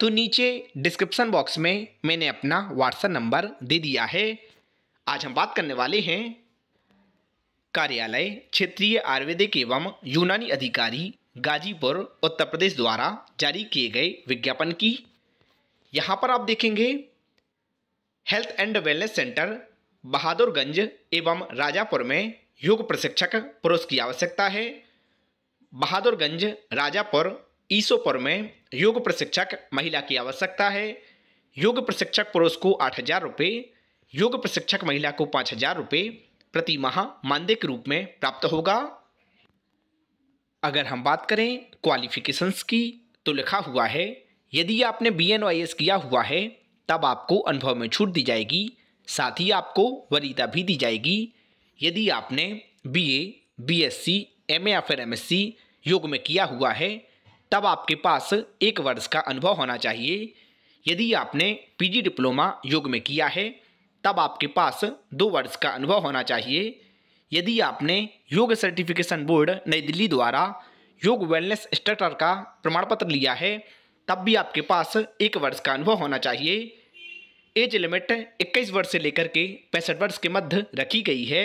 तो नीचे description box में मैंने अपना व्हाट्सएप नंबर दे दिया है आज हम बात करने वाले हैं कार्यालय क्षेत्रीय आयुर्वेदिक एवं यूनानी अधिकारी गाजीपुर उत्तर प्रदेश द्वारा जारी किए गए विज्ञापन की यहाँ पर आप देखेंगे health and wellness centre Bahadurganj एवं राजापुर में योग प्रशिक्षक पुरुष की आवश्यकता है बहादुरगंज राजापुर ईसोपुर में योग प्रशिक्षक महिला की आवश्यकता है योग प्रशिक्षक पुरुष को आठ हज़ार रुपये योग प्रशिक्षक महिला को पाँच हज़ार रुपये प्रति माह मानदेय के रूप में प्राप्त होगा अगर हम बात करें क्वालिफिकेशंस की तो लिखा हुआ है यदि आपने बी एन किया हुआ है तब आपको अनुभव में छूट दी जाएगी साथ ही आपको वरीयता भी दी जाएगी यदि आपने B A B S C M A या फिर एम एस सी योग में किया हुआ है तब आपके पास एक वर्ष का अनुभव होना चाहिए यदि आपने पीजी डिप्लोमा योग में किया है तब आपके पास दो वर्ष का अनुभव होना चाहिए यदि आपने योग सर्टिफिकेशन बोर्ड नई दिल्ली द्वारा योग वेलनेस इंस्ट्रक्टर का प्रमाण पत्र लिया है तब भी आपके पास एक वर्ष का अनुभव होना चाहिए एज लिमिट 21 वर्ष से लेकर के पैंसठ वर्ष के मध्य रखी गई है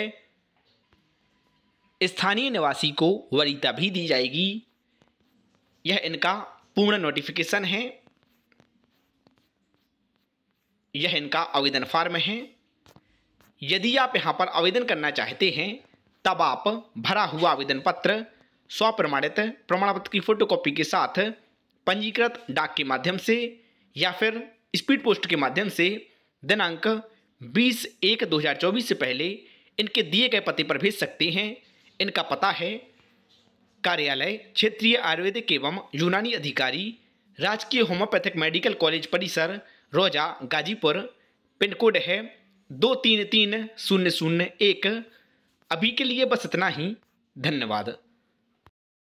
स्थानीय निवासी को वरीता भी दी जाएगी यह इनका पूर्ण नोटिफिकेशन है यह इनका आवेदन फॉर्म है यदि आप यहाँ पर आवेदन करना चाहते हैं तब आप भरा हुआ आवेदन पत्र स्वप्रमाणित प्रमाण पत्र की फोटोकॉपी के साथ पंजीकृत डाक के माध्यम से या फिर स्पीड पोस्ट के माध्यम से दिनांक 20 एक 2024 से पहले इनके दिए गए पते पर भेज सकते हैं इनका पता है कार्यालय क्षेत्रीय आयुर्वेदिक एवं यूनानी अधिकारी राजकीय होम्योपैथिक मेडिकल कॉलेज परिसर रोजा गाजीपुर पिन कोड है दो तीन तीन शून्य शून्य एक अभी के लिए बस इतना ही धन्यवाद